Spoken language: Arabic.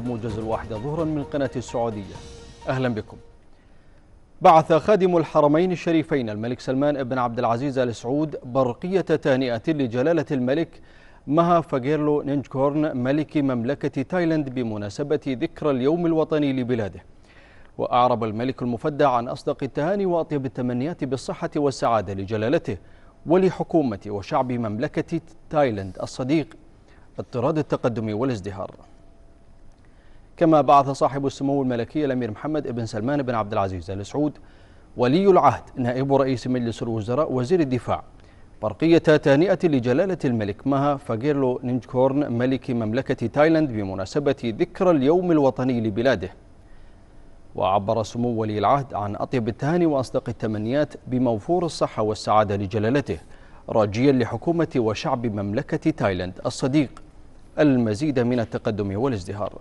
موجز الواحدة ظهرا من قناة السعودية أهلا بكم بعث خادم الحرمين الشريفين الملك سلمان بن عبد العزيز آل سعود برقية تهنئة لجلالة الملك مها فاجيرلو نينجكورن ملك مملكة تايلاند بمناسبة ذكرى اليوم الوطني لبلاده وأعرب الملك المفدى عن أصدق التهاني وأطيب التمنيات بالصحة والسعادة لجلالته ولحكومة وشعب مملكة تايلاند الصديق اضطراد التقدم والازدهار كما بعث صاحب السمو الملكي الأمير محمد بن سلمان بن عبد العزيز آل سعود ولي العهد نائب رئيس مجلس الوزراء وزير الدفاع برقية تهنئة لجلالة الملك مها فاجيرلو نينجكورن ملك مملكة تايلاند بمناسبة ذكرى اليوم الوطني لبلاده وعبر سمو ولي العهد عن أطيب التهاني وأصدق التمنيات بموفور الصحة والسعادة لجلالته راجيا لحكومة وشعب مملكة تايلاند الصديق المزيد من التقدم والازدهار